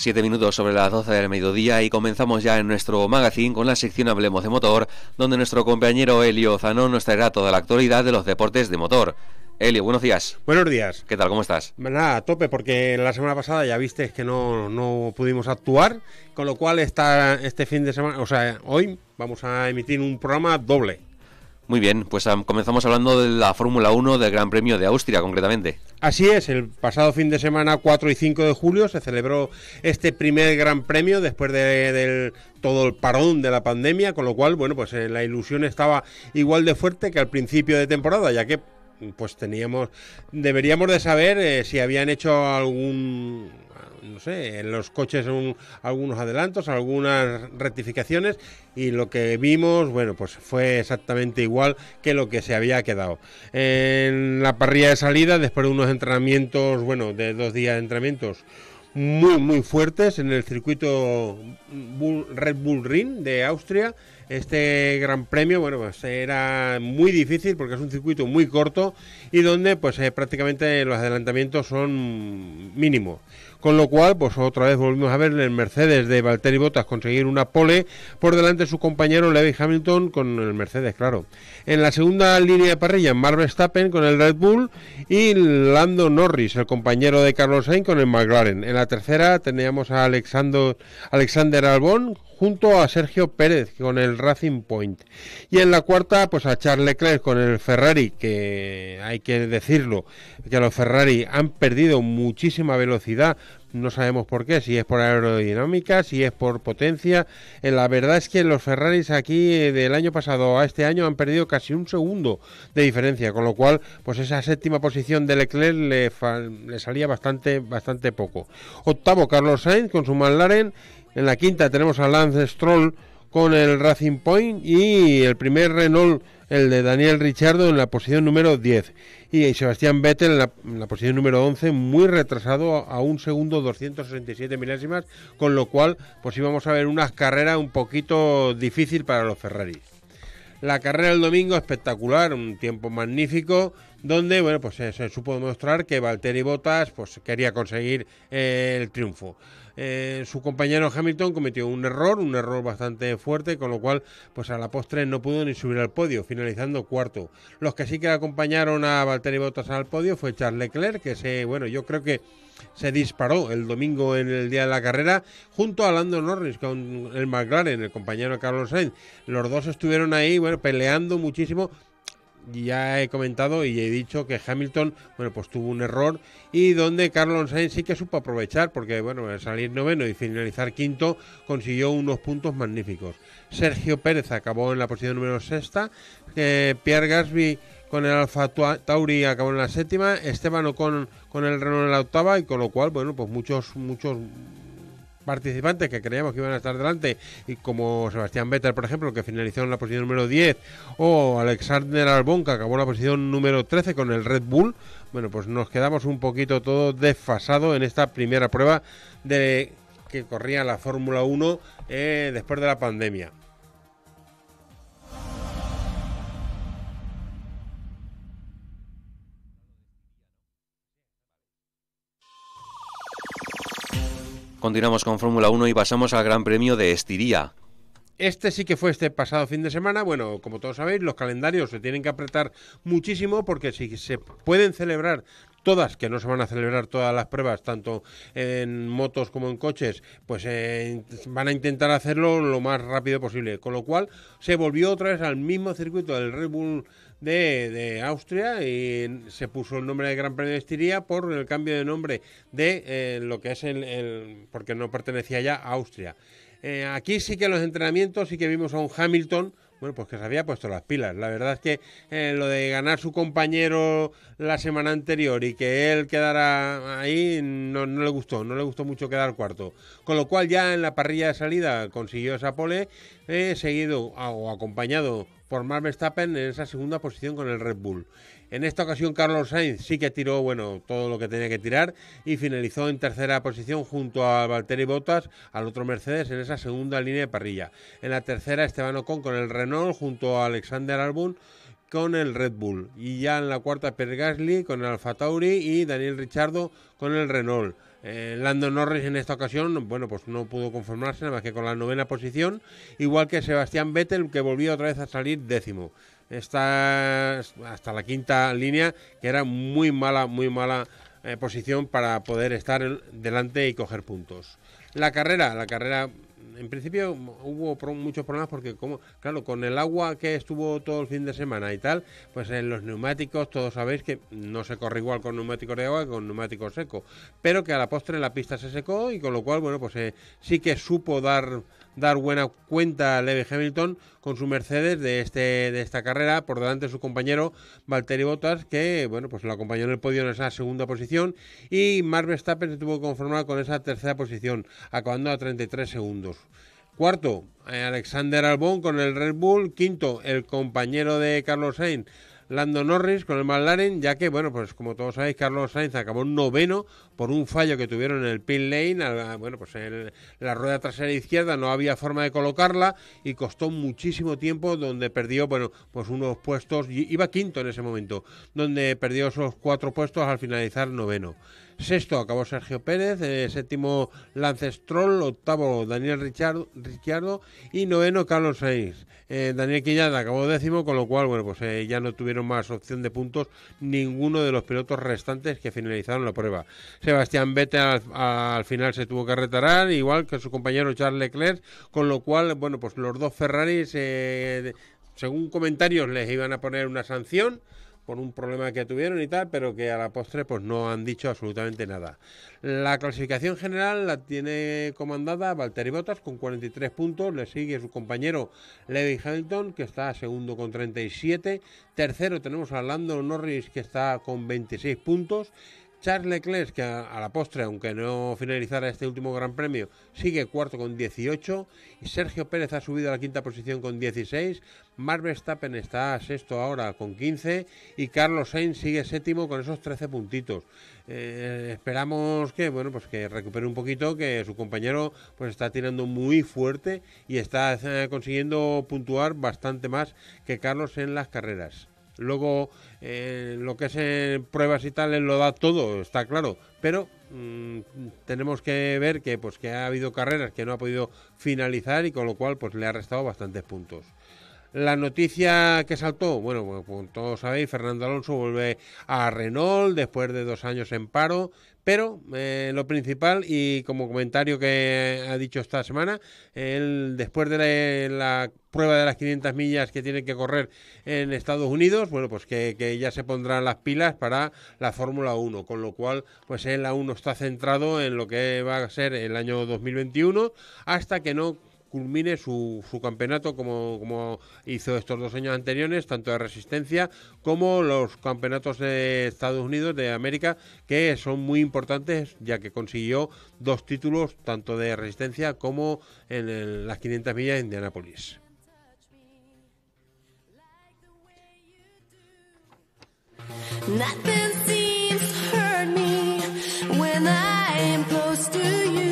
Siete minutos sobre las 12 del mediodía y comenzamos ya en nuestro magazine con la sección Hablemos de Motor, donde nuestro compañero Elio Zanón nos traerá toda la actualidad de los deportes de motor. Elio, buenos días. Buenos días. ¿Qué tal? ¿Cómo estás? Pues nada, a tope, porque la semana pasada ya viste que no, pudimos actuar, con lo cual está este fin de semana, o sea, hoy vamos a emitir un programa doble. Muy bien, pues comenzamos hablando de la Fórmula 1 del Gran Premio de Austria, concretamente. Así es, el pasado fin de semana 4 y 5 de julio se celebró este primer Gran Premio después de, todo el parón de la pandemia, con lo cual, bueno, pues eh, la ilusión estaba igual de fuerte que al principio de temporada, ya que pues teníamos, deberíamos de saber eh, si habían hecho algún no sé, en los coches algunos adelantos, algunas rectificaciones y lo que vimos, bueno, pues fue exactamente igual que lo que se había quedado. En la parrilla de salida, después de unos entrenamientos, bueno, de dos días de entrenamientos muy, muy fuertes en el circuito Red Bull Ring de Austria, este gran premio, bueno, pues era muy difícil porque es un circuito muy corto y donde pues eh, prácticamente los adelantamientos son mínimos. Con lo cual, pues otra vez volvimos a ver en el Mercedes de Valtteri Bottas conseguir una pole por delante de su compañero Lewis Hamilton con el Mercedes, claro. En la segunda línea de parrilla, Marvel Stappen con el Red Bull y Lando Norris, el compañero de Carlos Sainz con el McLaren. En la tercera teníamos a Alexander, Alexander Albon junto a Sergio Pérez con el Racing Point. Y en la cuarta, pues a Charles Leclerc con el Ferrari, que hay que decirlo, que los Ferrari han perdido muchísima velocidad no sabemos por qué, si es por aerodinámica, si es por potencia. Eh, la verdad es que los Ferraris aquí eh, del año pasado a este año han perdido casi un segundo de diferencia, con lo cual pues esa séptima posición de Leclerc le, salía bastante, bastante poco. Octavo Carlos Sainz con su McLaren, en la quinta tenemos a Lance Stroll con el Racing Point y el primer Renault, el de Daniel Richardo, en la posición número 10. Y Sebastián Vettel en la, posición número 11, muy retrasado a un segundo 267 milésimas, con lo cual pues íbamos a ver una carrera un poquito difícil para los ferreris. La carrera del domingo espectacular, un tiempo magnífico, donde bueno pues se, supo demostrar que Valtteri Bottas pues quería conseguir eh, el triunfo. Eh, su compañero Hamilton cometió un error, un error bastante fuerte, con lo cual pues a la postre no pudo ni subir al podio, finalizando cuarto. Los que sí que acompañaron a Valtteri Bottas al podio fue Charles Leclerc, que se, bueno, yo creo que se disparó el domingo en el día de la carrera junto a Lando Norris con el McLaren, el compañero Carlos Sainz. Los dos estuvieron ahí, bueno, peleando muchísimo ya he comentado y he dicho que Hamilton, bueno, pues tuvo un error y donde Carlos Sainz sí que supo aprovechar porque, bueno, al salir noveno y finalizar quinto consiguió unos puntos magníficos. Sergio Pérez acabó en la posición número sexta, eh, Pierre Gasby con el Alfa Tauri acabó en la séptima, Esteban Ocon con el Renault en la octava y con lo cual, bueno, pues muchos, muchos participantes que creíamos que iban a estar delante, y como Sebastián Vettel, por ejemplo, que finalizó en la posición número 10, o Alexander Albon, que acabó en la posición número 13 con el Red Bull, bueno, pues nos quedamos un poquito todos desfasado en esta primera prueba de que corría la Fórmula 1 eh, después de la pandemia. Continuamos con Fórmula 1 y pasamos al Gran Premio de Estiría. Este sí que fue este pasado fin de semana. Bueno, como todos sabéis, los calendarios se tienen que apretar muchísimo porque si se pueden celebrar todas, que no se van a celebrar todas las pruebas, tanto en motos como en coches, pues eh, van a intentar hacerlo lo más rápido posible. Con lo cual se volvió otra vez al mismo circuito del Red Bull de, Austria y se puso el nombre de Gran Premio de Estiria por el cambio de nombre de eh, lo que es el, porque no pertenecía ya a Austria. Eh, aquí sí que los entrenamientos sí que vimos a un Hamilton bueno, pues que se había puesto las pilas. La verdad es que eh, lo de ganar su compañero la semana anterior y que él quedara ahí no, le gustó, no le gustó mucho quedar cuarto. Con lo cual ya en la parrilla de salida consiguió esa pole, eh, seguido o acompañado por Max Verstappen en esa segunda posición con el Red Bull. En esta ocasión Carlos Sainz sí que tiró bueno, todo lo que tenía que tirar y finalizó en tercera posición junto a Valtteri Bottas, al otro Mercedes en esa segunda línea de parrilla. En la tercera Esteban Ocon con el Renault junto a Alexander Albon con el Red Bull y ya en la cuarta Pierre Gasly con el Alfa Tauri y Daniel Ricciardo con el Renault. Eh, Lando Norris en esta ocasión, bueno, pues no pudo conformarse nada más que con la novena posición, igual que Sebastián Vettel que volvió otra vez a salir décimo hasta la quinta línea, que era muy mala, muy mala eh, posición para poder estar delante y coger puntos. La carrera, la carrera en principio hubo muchos problemas porque, como, claro, con el agua que estuvo todo el fin de semana y tal, pues en eh, los neumáticos todos sabéis que no se corre igual con neumáticos de agua que con neumáticos secos, pero que a la postre la pista se secó y con lo cual, bueno, pues eh, sí que supo dar dar buena cuenta a Lewis Hamilton con su Mercedes de, este, de esta carrera, por delante de su compañero Valtteri Bottas, que bueno, pues lo acompañó en el podio en esa segunda posición, y Max Stappen se tuvo que conformar con esa tercera posición, acabando a 33 segundos. Cuarto, eh, Alexander Albon... con el Red Bull. Quinto, el compañero de Carlos Sainz, Lando Norris con el McLaren, ya que, bueno, pues como todos sabéis, Carlos Sainz acabó noveno por un fallo que tuvieron en el pin lane, ah, bueno, pues en la rueda trasera izquierda no había forma de colocarla y costó muchísimo tiempo donde perdió, bueno, pues unos puestos, iba quinto en ese momento, donde perdió esos cuatro puestos al finalizar noveno. Sexto acabó Sergio Pérez, eh, séptimo Lance Stroll, octavo Daniel Richard, Ricciardo y noveno Carlos Sainz. Eh, Daniel Quiñada acabó décimo, con lo cual bueno, pues, eh, ya no tuvieron más opción de puntos ninguno de los pilotos restantes que finalizaron la prueba. Sebastián Vettel al, final se tuvo que retarar, igual que su compañero Charles Leclerc, con lo cual bueno, pues los dos Ferraris, según comentarios, les iban a poner una sanción por un problema que tuvieron y tal, pero que a la postre pues no han dicho absolutamente nada. La clasificación general la tiene comandada Valtteri Bottas con 43 puntos, le sigue su compañero ...Levi Hamilton que está segundo con 37, tercero tenemos a Lando Norris que está con 26 puntos, Charles Leclerc, que a, la postre, aunque no finalizara este último Gran Premio, sigue cuarto con 18. Sergio Pérez ha subido a la quinta posición con 16. Max Verstappen está sexto ahora con 15. Y Carlos Sainz sigue séptimo con esos 13 puntitos. Eh, esperamos que, bueno, pues que recupere un poquito, que su compañero pues está tirando muy fuerte y está eh, consiguiendo puntuar bastante más que Carlos en las carreras. Luego, eh, lo que es eh, pruebas y tal, lo da todo, está claro. Pero mm, tenemos que ver que, pues, que ha habido carreras que no ha podido finalizar y con lo cual pues, le ha restado bastantes puntos. La noticia que saltó, bueno, pues, como todos sabéis, Fernando Alonso vuelve a Renault después de dos años en paro, pero eh, lo principal y como comentario que ha dicho esta semana, él después de la, prueba de las 500 millas que tiene que correr en Estados Unidos, bueno, pues que, que ya se pondrán las pilas para la Fórmula 1, con lo cual, pues él aún no está centrado en lo que va a ser el año 2021 hasta que no culmine su, su campeonato como, hizo estos dos años anteriores, tanto de resistencia como los campeonatos de Estados Unidos, de América, que son muy importantes ya que consiguió dos títulos, tanto de resistencia como en las 500 millas de Indianápolis. Nothing seems hurt me when I am close to you.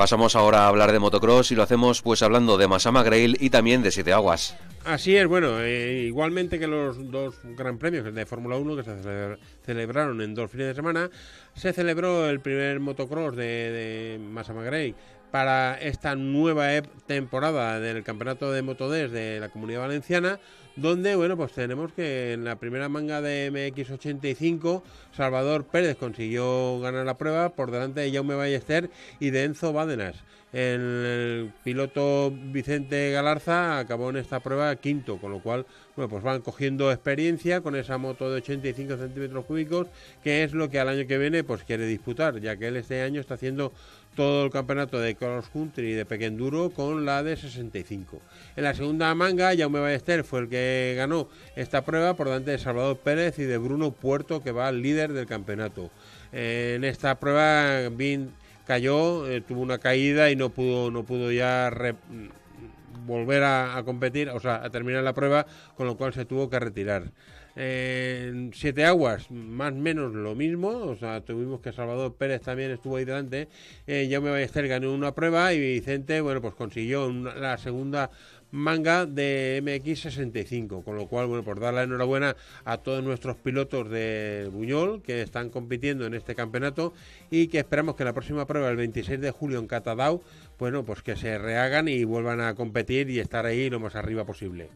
Pasamos ahora a hablar de motocross y lo hacemos pues hablando de Masama Grail y también de Siete Aguas. Así es, bueno, eh, igualmente que los dos gran premios de Fórmula 1 que se celebraron en dos fines de semana, se celebró el primer motocross de, de Masama Grail para esta nueva e-, temporada del Campeonato de Moto de la Comunidad Valenciana, donde, bueno, pues tenemos que en la primera manga de MX85, Salvador Pérez consiguió ganar la prueba por delante de Jaume Ballester y de Enzo Bádenas. El piloto Vicente Galarza acabó en esta prueba quinto, con lo cual bueno, pues van cogiendo experiencia con esa moto de 85 centímetros cúbicos, que es lo que al año que viene pues quiere disputar, ya que él este año está haciendo todo el campeonato de cross country y de pequenduro con la de 65. En la segunda manga, Jaume Ballester fue el que ganó esta prueba por delante de Salvador Pérez y de Bruno Puerto, que va al líder del campeonato. En esta prueba, Bin cayó, eh, tuvo una caída y no pudo, no pudo ya mm, volver a, competir, o sea, a terminar la prueba, con lo cual se tuvo que retirar. En siete aguas, más o menos lo mismo. O sea, tuvimos que Salvador Pérez también estuvo ahí delante. Eh, a Ballester ganó una prueba y Vicente, bueno, pues consiguió la segunda manga de MX65, con lo cual, bueno, por dar la enhorabuena a todos nuestros pilotos de Buñol que están compitiendo en este campeonato y que esperamos que la próxima prueba, el 26 de julio en Catadau, bueno, pues que se rehagan y vuelvan a competir y estar ahí lo más arriba posible.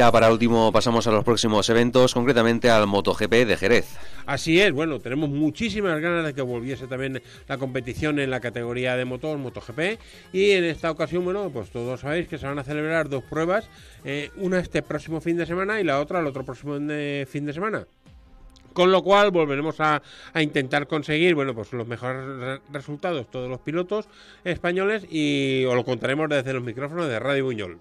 ya para último pasamos a los próximos eventos, concretamente al MotoGP de Jerez. Así es, bueno, tenemos muchísimas ganas de que volviese también la competición en la categoría de motor MotoGP y en esta ocasión, bueno, pues todos sabéis que se van a celebrar dos pruebas, eh, una este próximo fin de semana y la otra el otro próximo eh, fin de semana con lo cual volveremos a, intentar conseguir bueno pues los mejores resultados todos los pilotos españoles y os lo contaremos desde los micrófonos de Radio Buñol.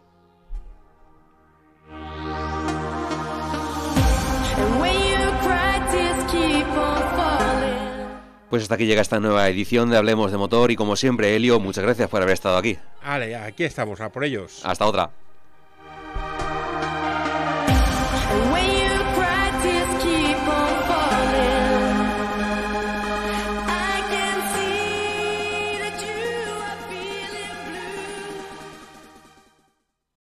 Pues hasta aquí llega esta nueva edición de Hablemos de Motor y como siempre, Helio, muchas gracias por haber estado aquí. Vale, aquí estamos, a por ellos. Hasta otra.